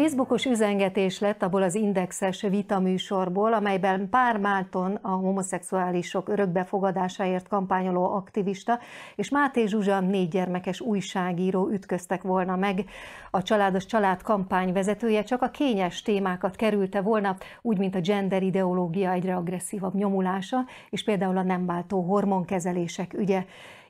Facebookos üzengetés lett abból az indexes vitaműsorból, amelyben Pár Málton a homoszexuálisok örökbefogadásáért kampányoló aktivista és Máté Zsuzsa négy gyermekes újságíró ütköztek volna meg. A családos család kampány vezetője csak a kényes témákat kerülte volna, úgy, mint a gender ideológia egyre agresszívabb nyomulása, és például a nem váltó hormonkezelések ügye.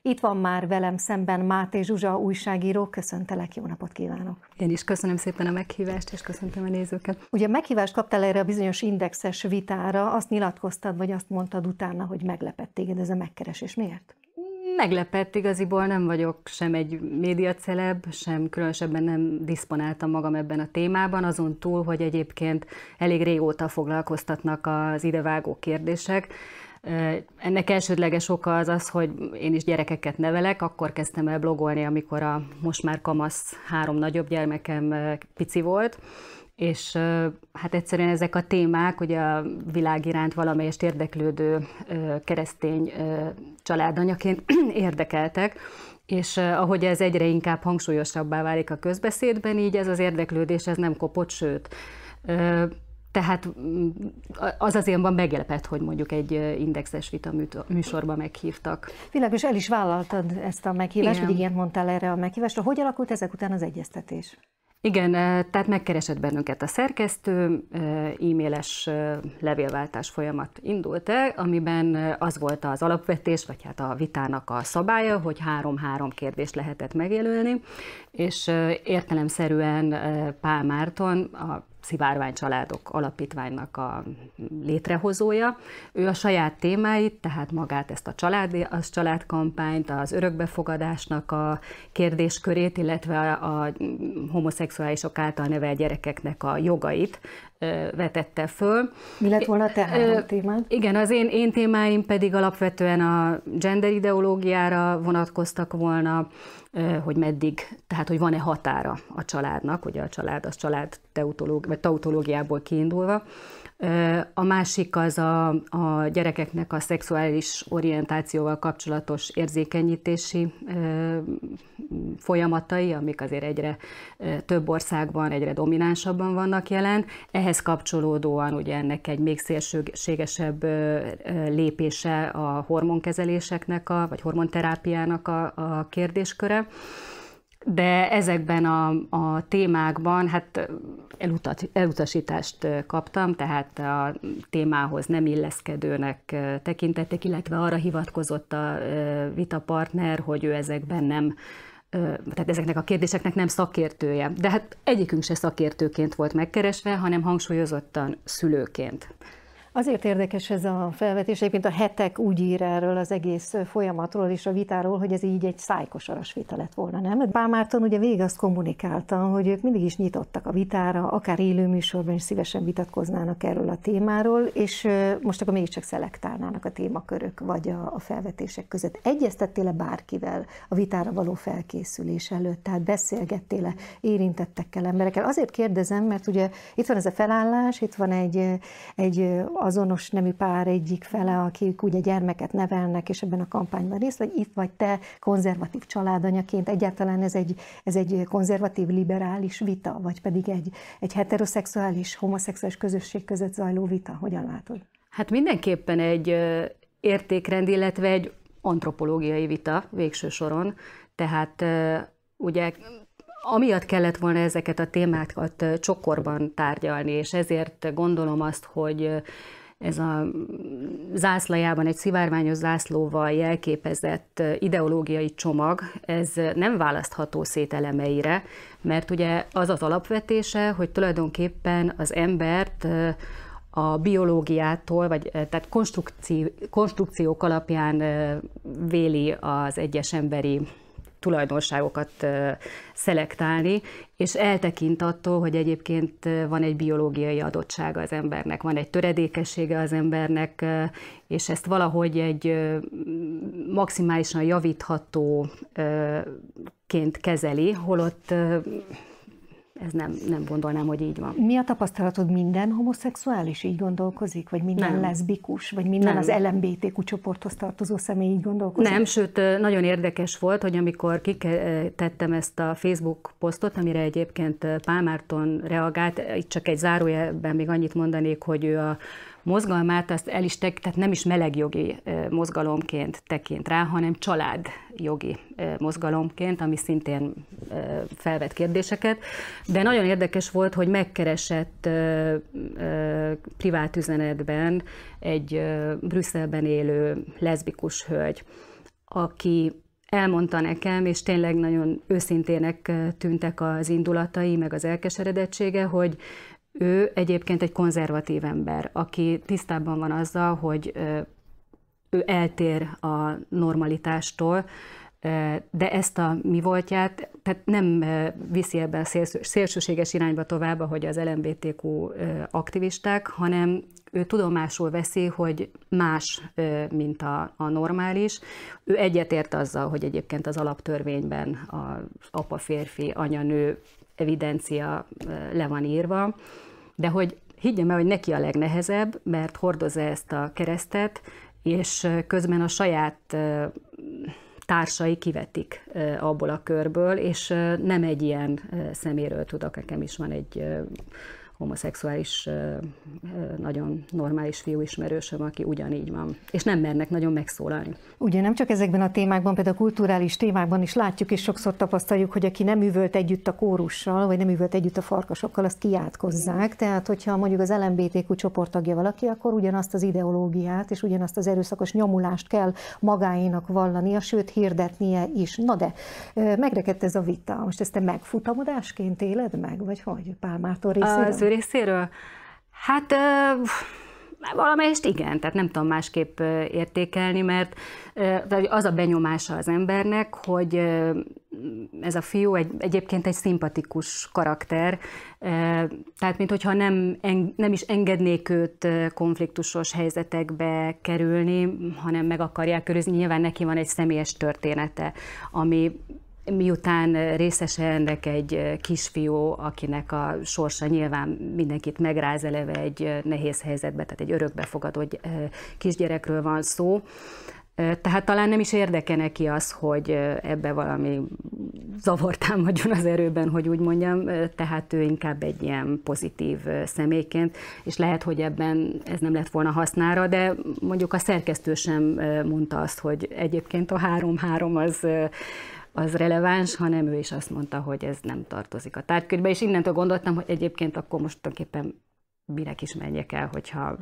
Itt van már velem szemben Máté Zsuzsa újságíró, köszöntelek, jó napot kívánok! Én is köszönöm szépen a meghívást, és köszöntöm a nézőket. Ugye meghívást kaptál erre a bizonyos indexes vitára, azt nyilatkoztad, vagy azt mondtad utána, hogy meglepett téged ez a megkeresés. Miért? Meglepett, igaziból nem vagyok sem egy médiaceleb, sem különösebben nem diszponáltam magam ebben a témában, azon túl, hogy egyébként elég régóta foglalkoztatnak az idevágó kérdések. Ennek elsődleges oka az az, hogy én is gyerekeket nevelek, akkor kezdtem el blogolni, amikor a most már kamasz három nagyobb gyermekem pici volt, és hát egyszerűen ezek a témák, hogy a világ iránt valamelyest érdeklődő keresztény családanyaként érdekeltek, és ahogy ez egyre inkább hangsúlyosabbá válik a közbeszédben, így ez az érdeklődés ez nem kopott, sőt, tehát mm, az azért van meglepett, hogy mondjuk egy indexes vita műsorba meghívtak. Világos, el is vállaltad ezt a meghívást, Igen. vagy mondtál erre a meghívást. Hogy alakult ezek után az egyeztetés? Igen, tehát megkeresett bennünket a szerkesztő, e-mailes levélváltás folyamat indult el, amiben az volt az alapvetés, vagy hát a vitának a szabálya, hogy három-három kérdést lehetett megjelölni, és értelemszerűen Pál Márton, a Szivárvány Családok Alapítványnak a létrehozója. Ő a saját témáit, tehát magát ezt a, család, a családkampányt, az örökbefogadásnak a kérdéskörét, illetve a homoszexuálisok által nevel gyerekeknek a jogait vetette föl. Mi lett volna te témád? Igen, az én, én témáim pedig alapvetően a gender ideológiára vonatkoztak volna, hogy meddig, tehát hogy van-e határa a családnak, ugye a család az család teutológiából vagy tautológiából kiindulva, a másik az a, a gyerekeknek a szexuális orientációval kapcsolatos érzékenyítési folyamatai, amik azért egyre több országban, egyre dominánsabban vannak jelen. Ehhez kapcsolódóan ugye ennek egy még szélsőségesebb lépése a hormonkezeléseknek, a, vagy hormonterápiának a, a kérdésköre de ezekben a, a témákban hát elutat, elutasítást kaptam, tehát a témához nem illeszkedőnek tekintettek, illetve arra hivatkozott a vitapartner, hogy ő ezekben nem tehát ezeknek a kérdéseknek nem szakértője. De hát egyikünk se szakértőként volt megkeresve, hanem hangsúlyozottan szülőként. Azért érdekes ez a felvetés, egyébként a hetek úgy ír erről az egész folyamatról és a vitáról, hogy ez így egy szájkosaras vita lett volna, nem? Márton ugye végig azt kommunikálta, hogy ők mindig is nyitottak a vitára, akár élő műsorban is szívesen vitatkoznának erről a témáról, és most akkor mégiscsak szelektálnának a témakörök vagy a, a felvetések között. Egyeztettél-e bárkivel a vitára való felkészülés előtt? Tehát beszélgettél-e érintettekkel, emberekkel? Azért kérdezem, mert ugye itt van ez a felállás, itt van egy, egy azonos nemű pár egyik fele, akik ugye gyermeket nevelnek, és ebben a kampányban részt vagy, itt vagy te konzervatív családanyaként, egyáltalán ez egy, ez egy konzervatív, liberális vita, vagy pedig egy, egy heteroszexuális, homoszexuális közösség között zajló vita, hogyan látod? Hát mindenképpen egy értékrend, illetve egy antropológiai vita végső soron, tehát ugye amiatt kellett volna ezeket a témákat csokorban tárgyalni, és ezért gondolom azt, hogy ez a mm, zászlajában egy szivárványos zászlóval jelképezett ideológiai csomag, ez nem választható szét elemeire, mert ugye az az alapvetése, hogy tulajdonképpen az embert a biológiától, vagy tehát konstrukciók alapján véli az egyes emberi tulajdonságokat szelektálni, és eltekint attól, hogy egyébként van egy biológiai adottsága az embernek, van egy töredékessége az embernek, és ezt valahogy egy maximálisan javítható ként kezeli, holott ez nem, nem gondolnám, hogy így van. Mi a tapasztalatod? Minden homoszexuális így gondolkozik? Vagy minden nem. leszbikus? Vagy minden nem. az LMBTQ csoporthoz tartozó személy így gondolkozik? Nem, sőt, nagyon érdekes volt, hogy amikor kitettem ezt a Facebook posztot, amire egyébként Pálmárton reagált, itt csak egy zárójelben még annyit mondanék, hogy ő a mozgalmát azt el is tek, tehát nem is melegjogi mozgalomként tekint rá, hanem családjogi mozgalomként, ami szintén felvet kérdéseket. De nagyon érdekes volt, hogy megkeresett privát üzenetben egy Brüsszelben élő leszbikus hölgy, aki elmondta nekem, és tényleg nagyon őszintének tűntek az indulatai, meg az elkeseredettsége, hogy ő egyébként egy konzervatív ember, aki tisztában van azzal, hogy ő eltér a normalitástól, de ezt a mi voltját, tehát nem viszi ebbe a szélsőséges irányba tovább, hogy az LMBTQ aktivisták, hanem ő tudomásul veszi, hogy más, mint a, a normális. Ő egyetért azzal, hogy egyébként az alaptörvényben az apa férfi, anya nő evidencia le van írva, de hogy higgyem el, hogy neki a legnehezebb, mert hordozza ezt a keresztet, és közben a saját társai kivetik abból a körből, és nem egy ilyen szeméről tudok, nekem is van egy homoszexuális, nagyon normális fiú ismerősöm, aki ugyanígy van. És nem mernek nagyon megszólalni. Ugye nem csak ezekben a témákban, például a kulturális témákban is látjuk, és sokszor tapasztaljuk, hogy aki nem üvölt együtt a kórussal, vagy nem üvölt együtt a farkasokkal, azt kiátkozzák. Tehát, hogyha mondjuk az LMBTQ csoport tagja valaki, akkor ugyanazt az ideológiát és ugyanazt az erőszakos nyomulást kell magáénak vallania, sőt hirdetnie is. Na de, megrekedt ez a vita. Most ezt te megfutamodásként éled meg, vagy hogy? Pál Márton részéről? Az részéről? Hát valamelyest igen, tehát nem tudom másképp értékelni, mert az a benyomása az embernek, hogy ez a fiú egy, egyébként egy szimpatikus karakter, tehát mintha nem, nem is engednék őt konfliktusos helyzetekbe kerülni, hanem meg akarják körözni. Nyilván neki van egy személyes története, ami miután eh, részese ennek egy eh, kisfiú, akinek a sorsa nyilván mindenkit megráz eleve egy eh, nehéz helyzetbe, tehát egy örökbefogadó kisgyerekről van szó, tehát talán nem is érdeke neki az, hogy ebbe valami zavar támadjon az erőben, hogy úgy mondjam, tehát ő inkább egy ilyen pozitív személyként, és lehet, hogy ebben ez nem lett volna hasznára, de mondjuk a szerkesztő sem mondta azt, hogy egyébként a három-három az az releváns, hanem ő is azt mondta, hogy ez nem tartozik a tárgykönyvbe, és innentől gondoltam, hogy egyébként akkor most tulajdonképpen minek is menjek el, hogyha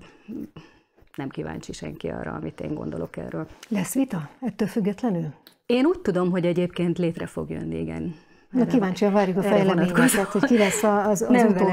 nem kíváncsi senki arra, amit én gondolok erről. Lesz vita ettől függetlenül? Én úgy tudom, hogy egyébként létre fog jönni, igen. Na kíváncsian várjuk a fejleményeket, hogy ki lesz az, az nem utóbb,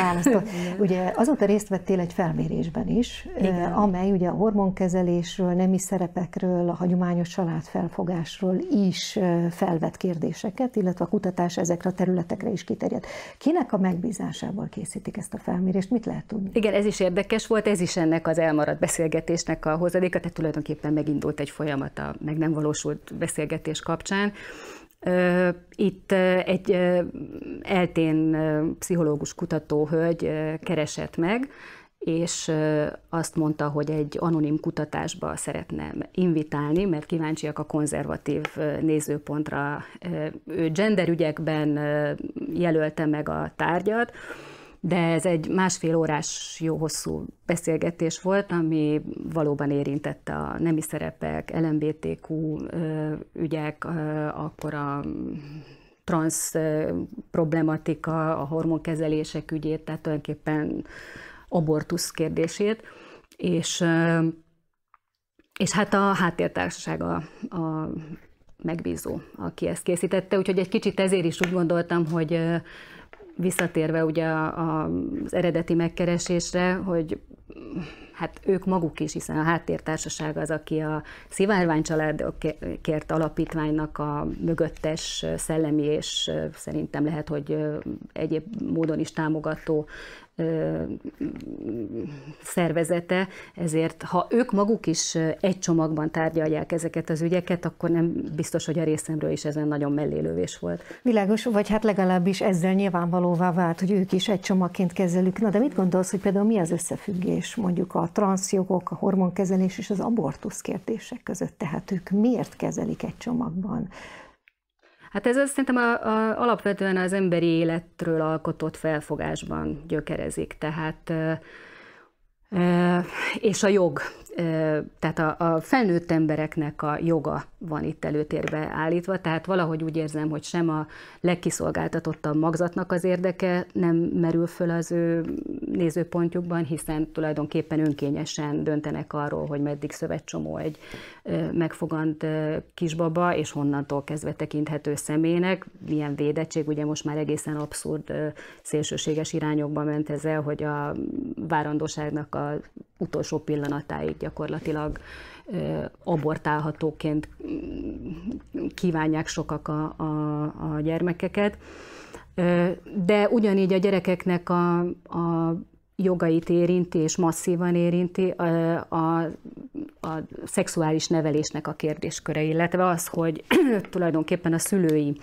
választott. Ugye azóta részt vettél egy felmérésben is, Igen. amely ugye a hormonkezelésről, nemi szerepekről, a hagyományos családfelfogásról is felvet kérdéseket, illetve a kutatás ezekre a területekre is kiterjed. Kinek a megbízásával készítik ezt a felmérést? Mit lehet tudni? Igen, ez is érdekes volt, ez is ennek az elmaradt beszélgetésnek a hozadéka, tehát tulajdonképpen megindult egy folyamat a meg nem valósult beszélgetés kapcsán. Itt egy eltén pszichológus kutató hölgy keresett meg, és azt mondta, hogy egy anonim kutatásba szeretne invitálni, mert kíváncsiak a konzervatív nézőpontra. Ő genderügyekben jelölte meg a tárgyat, de ez egy másfél órás jó hosszú beszélgetés volt, ami valóban érintette a nemi szerepek, LMBTQ ügyek, akkor a transz problematika, a hormonkezelések ügyét, tehát tulajdonképpen abortusz kérdését, és, és hát a háttértársaság a, a megbízó, aki ezt készítette, úgyhogy egy kicsit ezért is úgy gondoltam, hogy visszatérve ugye az eredeti megkeresésre, hogy hát ők maguk is, hiszen a háttértársaság az, aki a Szivárvány családokért alapítványnak a mögöttes szellemi és szerintem lehet, hogy egyéb módon is támogató szervezete, ezért ha ők maguk is egy csomagban tárgyalják ezeket az ügyeket, akkor nem biztos, hogy a részemről is ezen nagyon mellélővés volt. Világos, vagy hát legalábbis ezzel nyilvánvalóvá vált, hogy ők is egy csomagként kezelik. Na de mit gondolsz, hogy például mi az összefüggés mondjuk a transzjogok, a hormonkezelés és az abortusz kérdések között? Tehát ők miért kezelik egy csomagban? Hát ez szerintem a, a, alapvetően az emberi életről alkotott felfogásban gyökerezik. Tehát és a jog, tehát a, a felnőtt embereknek a joga van itt előtérbe állítva, tehát valahogy úgy érzem, hogy sem a legkiszolgáltatottabb magzatnak az érdeke nem merül föl az ő nézőpontjukban, hiszen tulajdonképpen önkényesen döntenek arról, hogy meddig szövetcsomó egy megfogant kisbaba, és honnantól kezdve tekinthető személynek, milyen védettség, ugye most már egészen abszurd, szélsőséges irányokba ment ez el, hogy a várandóságnak a az utolsó pillanatáig gyakorlatilag abortálhatóként mm, kívánják sokak a, a, a gyermekeket. De ugyanígy a gyerekeknek a, a jogait érinti, és masszívan érinti a, a, a szexuális nevelésnek a kérdésköre, illetve az, hogy tulajdonképpen a szülői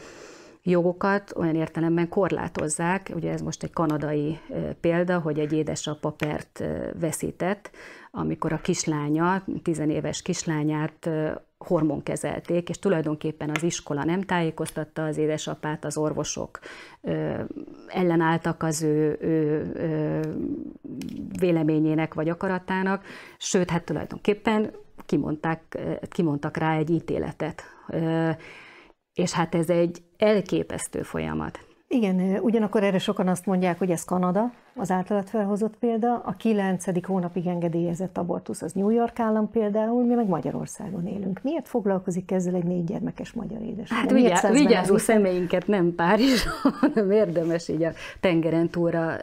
jogokat olyan értelemben korlátozzák, ugye ez most egy kanadai példa, hogy egy édesapa pert veszített, amikor a kislánya, tizenéves kislányát hormonkezelték, és tulajdonképpen az iskola nem tájékoztatta az édesapát, az orvosok ö, ellenálltak az ő, ő ö, véleményének vagy akaratának, sőt, hát tulajdonképpen kimondták, kimondtak rá egy ítéletet. Ö, és hát ez egy elképesztő folyamat. Igen, ugyanakkor erre sokan azt mondják, hogy ez Kanada, az általad felhozott példa, a kilencedik hónapig engedélyezett abortusz az New York állam például, mi meg Magyarországon élünk. Miért foglalkozik ezzel egy négy gyermekes magyar édes? Hát vigyá, vigyázó személyinket nem Párizs, hanem érdemes így a tengeren túlra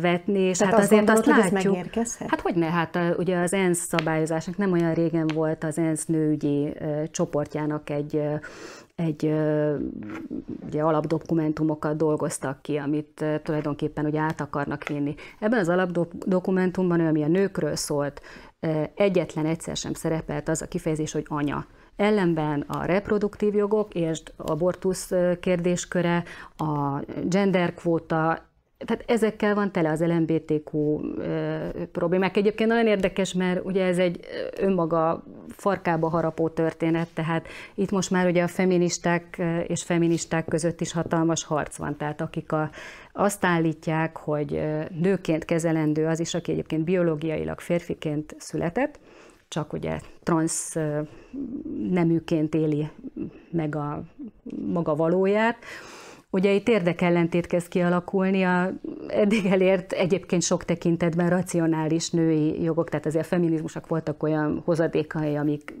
vetni, és Tehát hát azt azért gondolod, azt látjuk. Ez hát hogy ne, hát a, ugye az ENSZ szabályozásnak nem olyan régen volt az ENSZ nőügyi csoportjának egy egy ugye, alapdokumentumokat dolgoztak ki, amit tulajdonképpen ugye át akarnak vinni. Ebben az alapdokumentumban, ami a nőkről szólt, egyetlen egyszer sem szerepelt az a kifejezés, hogy anya. Ellenben a reproduktív jogok és abortusz kérdésköre, a genderkvóta tehát ezekkel van tele az LMBTQ problémák. Egyébként nagyon érdekes, mert ugye ez egy önmaga farkába harapó történet, tehát itt most már ugye a feministák és feministák között is hatalmas harc van, tehát akik a, azt állítják, hogy nőként kezelendő az is, aki egyébként biológiailag férfiként született, csak ugye transz neműként éli meg a maga valóját, Ugye itt érdekellentét kezd kialakulni a eddig elért egyébként sok tekintetben racionális női jogok, tehát azért a feminizmusok voltak olyan hozadékai, amik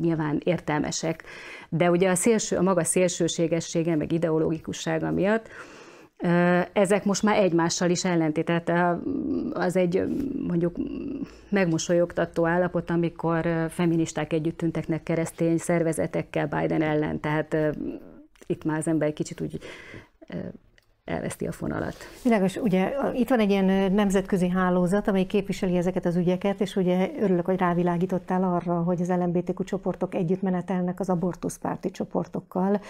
nyilván értelmesek, de ugye a, szélső, a maga szélsőségessége, meg ideológikussága miatt ezek most már egymással is ellentét. Tehát az egy mondjuk megmosolyogtató állapot, amikor feministák együtt tünteknek keresztény szervezetekkel Biden ellen. Tehát itt már az ember egy kicsit úgy elveszti a fonalat. Világos, ugye itt van egy ilyen nemzetközi hálózat, amely képviseli ezeket az ügyeket, és ugye örülök, hogy rávilágítottál arra, hogy az LMBTQ csoportok együtt menetelnek az abortuszpárti csoportokkal.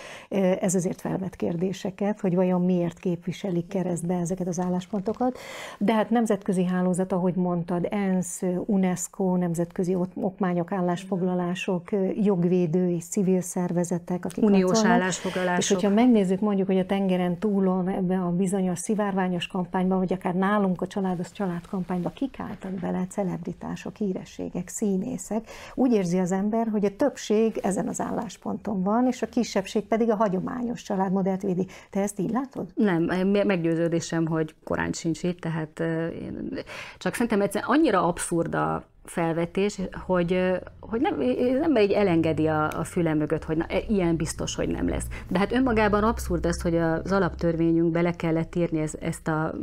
Ez azért felvet kérdéseket, hogy vajon miért képviselik keresztbe ezeket az álláspontokat. De hát nemzetközi hálózat, ahogy mondtad, ENSZ, UNESCO, nemzetközi okmányok, állásfoglalások, jogvédői, civil szervezetek, akik Uniós állásfoglalások. És hogyha megnézzük mondjuk, hogy a tengeren túlon ebben a bizonyos szivárványos kampányban, vagy akár nálunk a családos család családkampányban kikáltak bele celebritások, írességek, színészek. Úgy érzi az ember, hogy a többség ezen az állásponton van, és a kisebbség pedig a hagyományos családmodellt védi. Te ezt így látod? Nem, meggyőződésem, hogy korán sincs így, tehát eh, csak szerintem egyszerűen annyira abszurd a felvetés, hogy, hogy nem, az ember így elengedi a, a füle mögött, hogy na, e, ilyen biztos, hogy nem lesz. De hát önmagában abszurd az, hogy az alaptörvényünk bele kellett írni ez, ezt a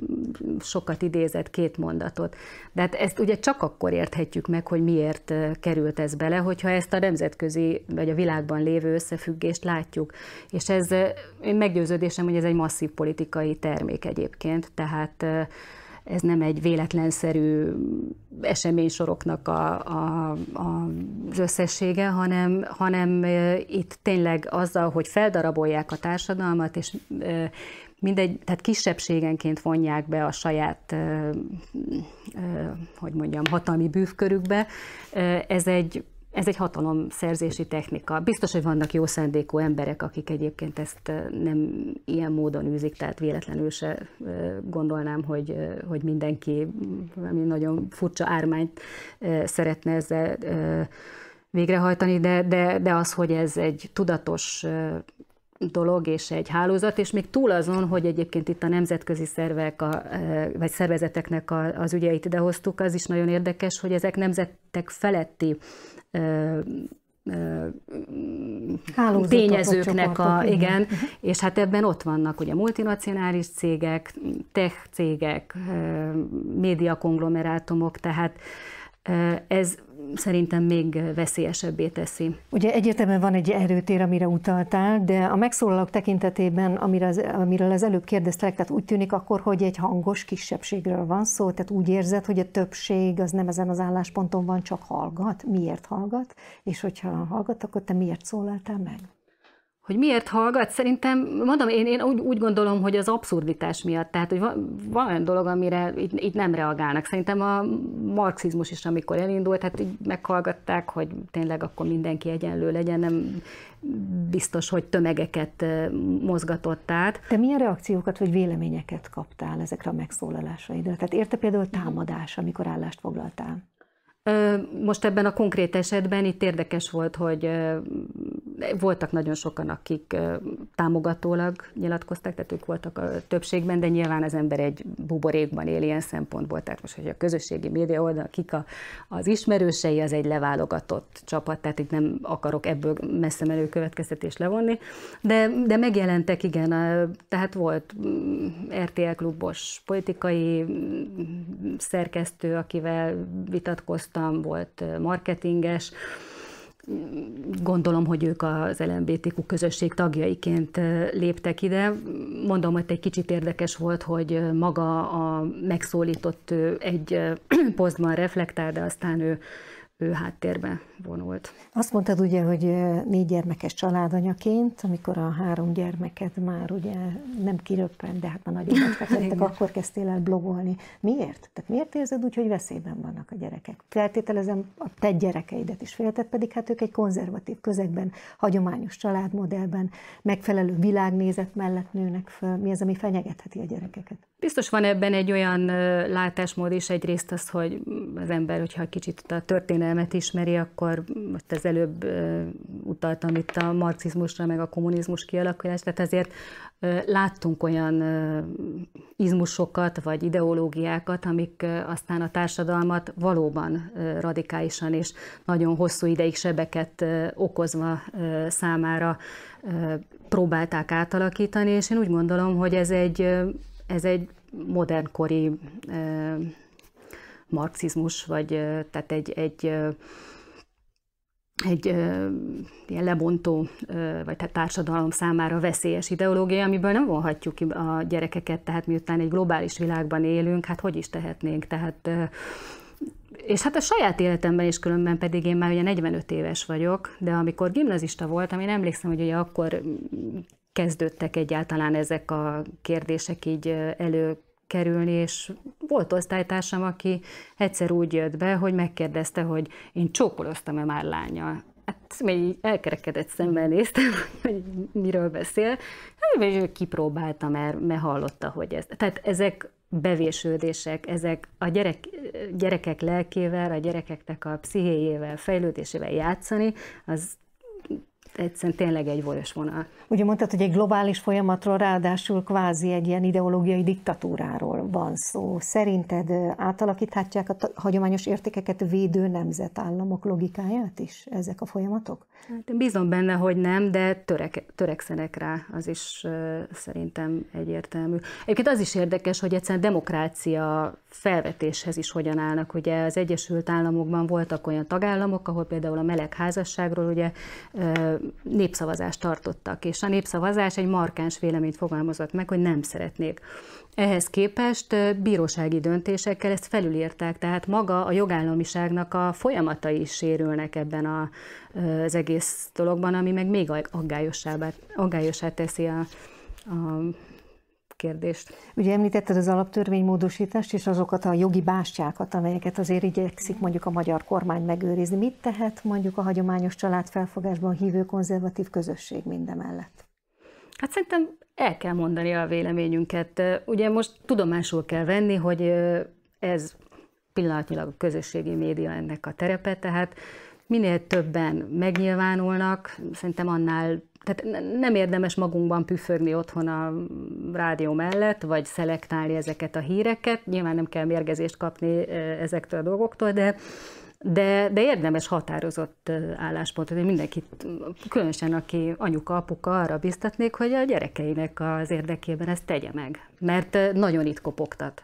sokat idézett két mondatot. De hát ezt ugye csak akkor érthetjük meg, hogy miért került ez bele, hogyha ezt a nemzetközi, vagy a világban lévő összefüggést látjuk. És ez, én meggyőződésem, hogy ez egy masszív politikai termék egyébként, tehát ez nem egy véletlenszerű eseménysoroknak a, a, a, az összessége, hanem, hanem itt tényleg azzal, hogy feldarabolják a társadalmat, és mindegy, tehát kisebbségenként vonják be a saját, hogy mondjam, hatalmi bűvkörükbe, ez egy ez egy hatalomszerzési technika. Biztos, hogy vannak jó szándékú emberek, akik egyébként ezt nem ilyen módon űzik, tehát véletlenül se gondolnám, hogy, hogy mindenki valami nagyon furcsa ármányt szeretne ezzel végrehajtani, de, de, de az, hogy ez egy tudatos dolog és egy hálózat, és még túl azon, hogy egyébként itt a nemzetközi szervek a, e, vagy szervezeteknek a, az ügyeit idehoztuk, az is nagyon érdekes, hogy ezek nemzetek feletti ö, e, e, tényezőknek a, a igen, mhm. és hát ebben ott vannak ugye multinacionális cégek, tech cégek, média konglomerátumok, tehát ez szerintem még veszélyesebbé teszi. Ugye egyértelműen van egy erőtér, amire utaltál, de a megszólalók tekintetében, amire az, amiről az előbb kérdeztelek, tehát úgy tűnik akkor, hogy egy hangos kisebbségről van szó, tehát úgy érzed, hogy a többség az nem ezen az állásponton van, csak hallgat. Miért hallgat? És hogyha hallgat, akkor te miért szólaltál meg? hogy miért hallgat, szerintem, mondom, én, én úgy, úgy gondolom, hogy az abszurditás miatt, tehát hogy van, olyan dolog, amire itt, itt nem reagálnak. Szerintem a marxizmus is, amikor elindult, hát így meghallgatták, hogy tényleg akkor mindenki egyenlő legyen, nem biztos, hogy tömegeket mozgatott át. Te milyen reakciókat vagy véleményeket kaptál ezekre a megszólalásaidra? Tehát érte például támadás, amikor állást foglaltál? Most ebben a konkrét esetben itt érdekes volt, hogy voltak nagyon sokan, akik támogatólag nyilatkoztak, tehát ők voltak a többségben, de nyilván az ember egy buborékban él ilyen szempontból, tehát most, hogy a közösségi média oldal, akik a, az ismerősei, az egy leválogatott csapat, tehát itt nem akarok ebből messze menő következtetést levonni, de, de megjelentek, igen, a, tehát volt mm, RTL klubos politikai mm, szerkesztő, akivel vitatkoztam, volt marketinges, gondolom, hogy ők az LMBTQ közösség tagjaiként léptek ide. Mondom, hogy egy kicsit érdekes volt, hogy maga a megszólított egy posztban reflektál, de aztán ő, ő háttérben vonult. Azt mondtad ugye, hogy négy gyermekes családanyaként, amikor a három gyermeket már ugye nem kiröppent, de hát már nagyon életek akkor kezdtél el blogolni. Miért? Tehát miért érzed úgy, hogy veszélyben vannak a gyerekek? Feltételezem a te gyerekeidet is félted, pedig hát ők egy konzervatív közegben, hagyományos családmodellben, megfelelő világnézet mellett nőnek föl. Mi az, ami fenyegetheti a gyerekeket? Biztos van ebben egy olyan látásmód is, egyrészt az, hogy az ember, hogyha kicsit a történelmet ismeri, akkor amikor most az előbb utaltam itt a marxizmusra, meg a kommunizmus kialakulás, tehát azért láttunk olyan izmusokat, vagy ideológiákat, amik aztán a társadalmat valóban radikálisan és nagyon hosszú ideig sebeket okozva számára próbálták átalakítani, és én úgy gondolom, hogy ez egy, ez egy modernkori marxizmus, vagy tehát egy, egy egy ö, ilyen lebontó, ö, vagy tehát társadalom számára veszélyes ideológia, amiből nem vonhatjuk ki a gyerekeket, tehát miután egy globális világban élünk, hát hogy is tehetnénk, tehát ö, és hát a saját életemben is különben pedig én már ugye 45 éves vagyok, de amikor gimnazista voltam, én emlékszem, hogy ugye akkor kezdődtek egyáltalán ezek a kérdések így elő kerülni, és volt osztálytársam, aki egyszer úgy jött be, hogy megkérdezte, hogy én csókoloztam-e már lányjal. Hát még elkerekedett szemmel néztem, hogy miről beszél, és hát, ő kipróbálta, mert, mert hallotta, hogy ez. Tehát ezek bevésődések, ezek a gyerek, gyerekek lelkével, a gyerekeknek a pszichéjével, fejlődésével játszani, az egyszerűen tényleg egy vörös vonal. Ugye mondtad, hogy egy globális folyamatról, ráadásul kvázi egy ilyen ideológiai diktatúráról van szó. Szerinted átalakíthatják a hagyományos értékeket védő nemzetállamok logikáját is ezek a folyamatok? Hát én bízom benne, hogy nem, de törek, törekszenek rá, az is szerintem egyértelmű. Egyébként az is érdekes, hogy egyszerűen demokrácia felvetéshez is hogyan állnak. Ugye az Egyesült Államokban voltak olyan tagállamok, ahol például a melegházasságról ugye népszavazást tartottak, és a népszavazás egy markáns véleményt fogalmazott meg, hogy nem szeretnék. Ehhez képest bírósági döntésekkel ezt felülírták, tehát maga a jogállamiságnak a folyamatai is sérülnek ebben a, az egész dologban, ami meg még aggályosá teszi a, a kérdést. Ugye említetted az alaptörvénymódosítást és azokat a jogi bástyákat, amelyeket azért igyekszik mondjuk a magyar kormány megőrizni. Mit tehet mondjuk a hagyományos családfelfogásban hívő konzervatív közösség mindemellett? Hát szerintem el kell mondani a véleményünket. Ugye most tudomásul kell venni, hogy ez pillanatnyilag a közösségi média ennek a terepe, tehát minél többen megnyilvánulnak, szerintem annál tehát nem érdemes magunkban püfögni otthon a rádió mellett, vagy szelektálni ezeket a híreket. Nyilván nem kell mérgezést kapni ezektől a dolgoktól, de, de, de érdemes határozott álláspontot, hogy mindenkit, különösen aki anyuka, apuka, arra biztatnék, hogy a gyerekeinek az érdekében ezt tegye meg, mert nagyon itt kopogtat.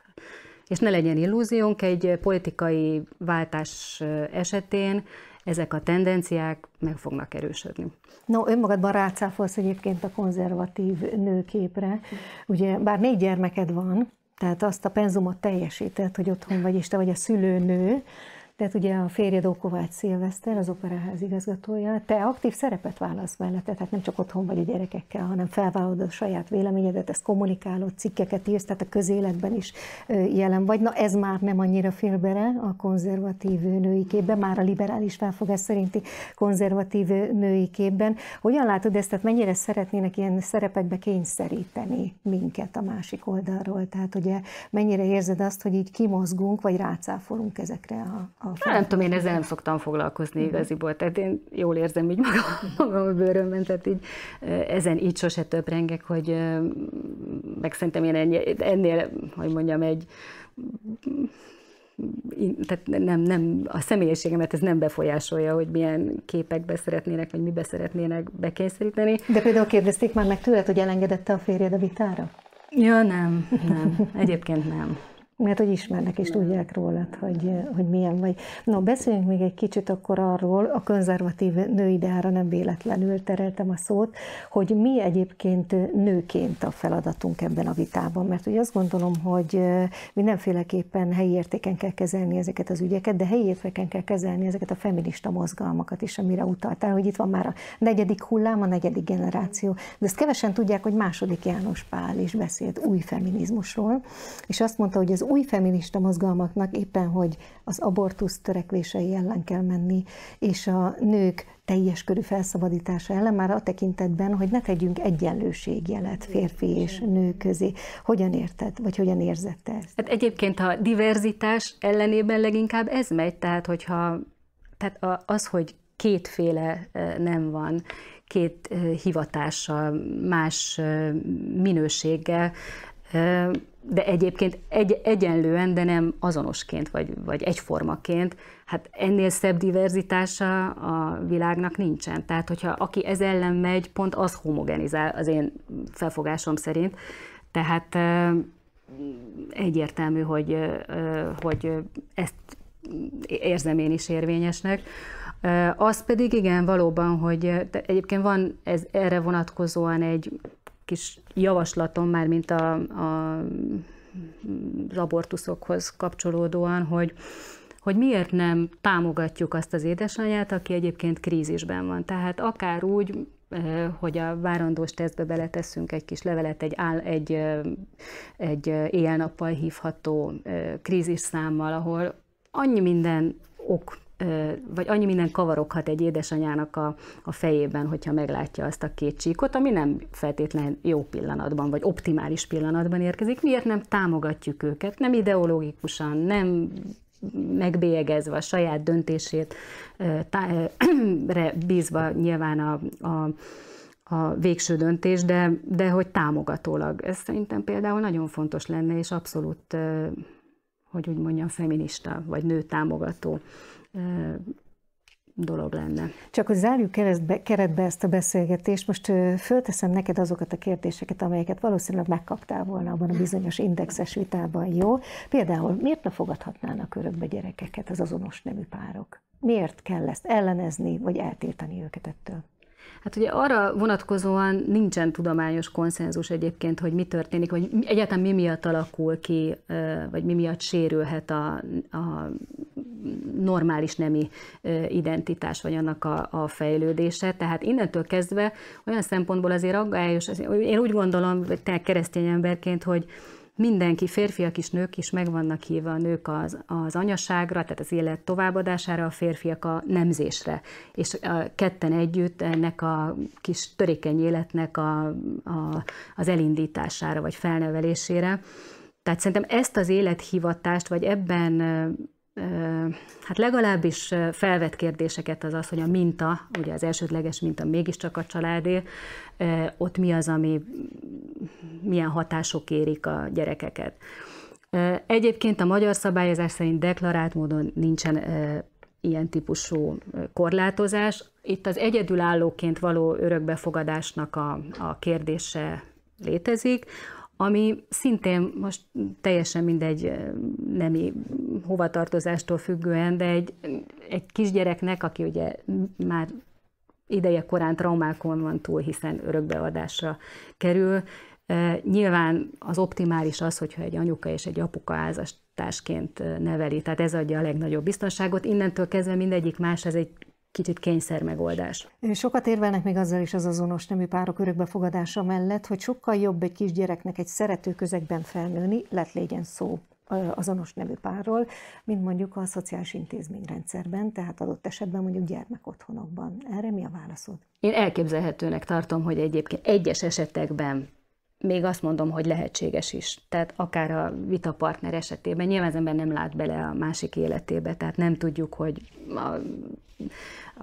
És ne legyen illúziónk, egy politikai váltás esetén ezek a tendenciák meg fognak erősödni. No, önmagadban rácáfolsz egyébként a konzervatív nőképre. Ugye, bár négy gyermeked van, tehát azt a penzumot teljesített, hogy otthon vagy, és te vagy a szülőnő, tehát ugye a férjed Ókovács Szilveszter, az operaház igazgatója, te aktív szerepet válasz mellette, tehát nem csak otthon vagy a gyerekekkel, hanem felvállalod a saját véleményedet, ezt kommunikálod, cikkeket írsz, tehát a közéletben is jelen vagy. Na ez már nem annyira félbere a konzervatív női képben, már a liberális felfogás szerinti konzervatív női képben. Hogyan látod ezt, tehát mennyire szeretnének ilyen szerepekbe kényszeríteni minket a másik oldalról? Tehát ugye mennyire érzed azt, hogy így kimozgunk, vagy rácáfolunk ezekre a ha hát Nem tudom, én ezzel nem szoktam foglalkozni mhm. igaziból, tehát én jól érzem így magam, magam a bőrömben, tehát így ezen így sose töprengek, hogy meg szerintem én ennyi, ennél, hogy mondjam, egy tehát nem, nem, a személyiségemet ez nem befolyásolja, hogy milyen képekbe szeretnének, vagy mibe szeretnének bekényszeríteni. De például kérdezték már meg tőled, hogy elengedette a férjed a vitára? Ja, nem, nem. Egyébként nem. Mert hogy ismernek és tudják rólad, hogy, hogy milyen vagy. Na, beszéljünk még egy kicsit akkor arról, a konzervatív nőideára nem véletlenül tereltem a szót, hogy mi egyébként nőként a feladatunk ebben a vitában. Mert ugye azt gondolom, hogy mindenféleképpen helyi értéken kell kezelni ezeket az ügyeket, de helyi értéken kell kezelni ezeket a feminista mozgalmakat is, amire utaltál, hogy itt van már a negyedik hullám, a negyedik generáció. De ezt kevesen tudják, hogy második János Pál is beszélt új feminizmusról, és azt mondta, hogy az új feminista mozgalmaknak éppen, hogy az abortusz törekvései ellen kell menni, és a nők teljes körű felszabadítása ellen, már a tekintetben, hogy ne tegyünk egyenlőségjelet férfi és nő közé. Hogyan érted, vagy hogyan érzette ezt? Hát egyébként a diverzitás ellenében leginkább ez megy, tehát hogyha tehát az, hogy kétféle nem van, két hivatással, más minőséggel, de egyébként egy, egyenlően, de nem azonosként, vagy, vagy egyformaként, hát ennél szebb diverzitása a világnak nincsen. Tehát, hogyha aki ez ellen megy, pont az homogenizál az én felfogásom szerint. Tehát egyértelmű, hogy, hogy ezt érzem én is érvényesnek. Az pedig igen, valóban, hogy egyébként van ez, erre vonatkozóan egy kis javaslatom, már mint a, a abortuszokhoz kapcsolódóan, hogy, hogy miért nem támogatjuk azt az édesanyját, aki egyébként krízisben van. Tehát akár úgy, eh, hogy a várandós tesztbe beleteszünk egy kis levelet, egy, áll, egy, eh, egy éjjel-nappal hívható eh, krízis számmal, ahol annyi minden ok vagy annyi minden kavaroghat egy édesanyának a, a fejében, hogyha meglátja azt a két csíkot, ami nem feltétlen jó pillanatban, vagy optimális pillanatban érkezik. Miért nem támogatjuk őket? Nem ideológikusan, nem megbélyegezve a saját döntését, tá, bízva nyilván a, a a végső döntés, de, de hogy támogatólag. Ez szerintem például nagyon fontos lenne, és abszolút, hogy úgy mondjam, feminista, vagy nő támogató dolog lenne. Csak hogy zárjuk keretbe, keretbe ezt a beszélgetést, most fölteszem neked azokat a kérdéseket, amelyeket valószínűleg megkaptál volna abban a bizonyos indexes vitában, jó? Például miért ne fogadhatnának örökbe gyerekeket az azonos nemű párok? Miért kell ezt ellenezni, vagy eltiltani őket ettől? Hát ugye arra vonatkozóan nincsen tudományos konszenzus egyébként, hogy mi történik, vagy egyáltalán mi miatt alakul ki, vagy mi miatt sérülhet a, a normális nemi identitás, vagy annak a, a fejlődése. Tehát innentől kezdve olyan szempontból azért aggályos, én úgy gondolom, te keresztény emberként, hogy mindenki, férfiak is, nők is meg vannak hívva a nők az, az anyaságra, tehát az élet továbbadására, a férfiak a nemzésre. És a ketten együtt ennek a kis törékeny életnek a, a, az elindítására, vagy felnevelésére. Tehát szerintem ezt az élethivatást, vagy ebben hát legalábbis felvet kérdéseket az az, hogy a minta, ugye az elsődleges minta mégiscsak a családé, ott mi az, ami milyen hatások érik a gyerekeket. Egyébként a magyar szabályozás szerint deklarált módon nincsen ilyen típusú korlátozás. Itt az egyedülállóként való örökbefogadásnak a, a kérdése létezik, ami szintén most teljesen mindegy nemi hovatartozástól függően, de egy, egy kisgyereknek, aki ugye már ideje korán traumákon van túl, hiszen örökbeadásra kerül, Nyilván az optimális az, hogyha egy anyuka és egy apuka házastársként neveli, tehát ez adja a legnagyobb biztonságot. Innentől kezdve mindegyik más, ez egy kicsit kényszer megoldás. Sokat érvelnek még azzal is az azonos nemű párok örökbefogadása mellett, hogy sokkal jobb egy kisgyereknek egy szerető közegben felnőni, lett légyen szó azonos nevű párról, mint mondjuk a szociális intézményrendszerben, tehát adott esetben mondjuk gyermekotthonokban. Erre mi a válaszod? Én elképzelhetőnek tartom, hogy egyébként egyes esetekben még azt mondom, hogy lehetséges is. Tehát akár a vitapartner esetében, nyilván az ember nem lát bele a másik életébe, tehát nem tudjuk, hogy a,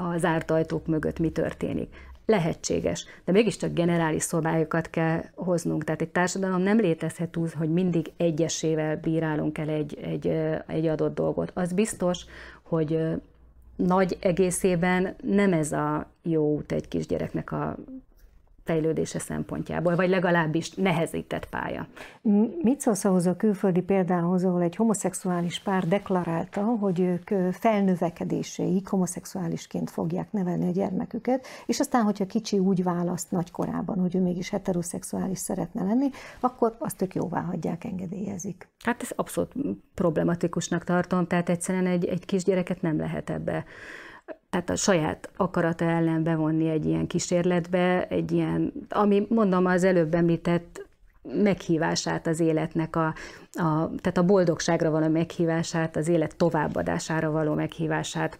a zárt ajtók mögött mi történik. Lehetséges, de mégiscsak generális szobályokat kell hoznunk. Tehát egy társadalom nem létezhet úgy, hogy mindig egyesével bírálunk el egy, egy, egy adott dolgot. Az biztos, hogy nagy egészében nem ez a jó út egy kisgyereknek a fejlődése szempontjából, vagy legalábbis nehezített pálya. Mit szólsz ahhoz a külföldi példához, ahol egy homoszexuális pár deklarálta, hogy ők felnövekedéséig homoszexuálisként fogják nevelni a gyermeküket, és aztán, hogyha kicsi úgy választ nagykorában, hogy ő mégis heteroszexuális szeretne lenni, akkor azt ők jóvá hagyják, engedélyezik. Hát ez abszolút problematikusnak tartom, tehát egyszerűen egy, egy kisgyereket nem lehet ebbe tehát a saját akarata ellen bevonni egy ilyen kísérletbe, egy ilyen, ami mondom az előbb említett meghívását az életnek, a, a, tehát a boldogságra való meghívását, az élet továbbadására való meghívását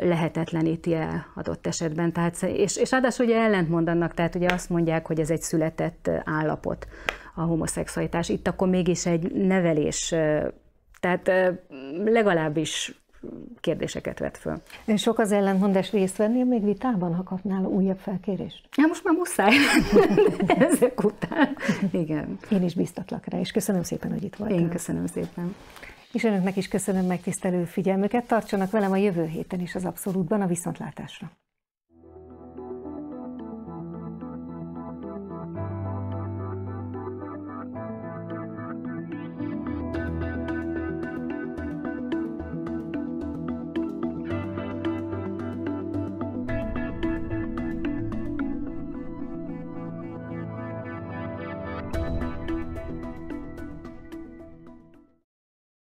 lehetetleníti el adott esetben. Tehát, és, és ráadásul ugye ellent mondanak, tehát ugye azt mondják, hogy ez egy született állapot a homoszexualitás. Itt akkor mégis egy nevelés, tehát legalábbis kérdéseket vet föl. Sok az ellentmondás részt vennél még vitában, ha kapnál újabb felkérést? Ja, most már muszáj ezek után. Igen. Én is biztatlak rá, és köszönöm szépen, hogy itt voltál. Én köszönöm szépen. És önöknek is köszönöm megtisztelő figyelmüket. Tartsanak velem a jövő héten is az Abszolútban a viszontlátásra.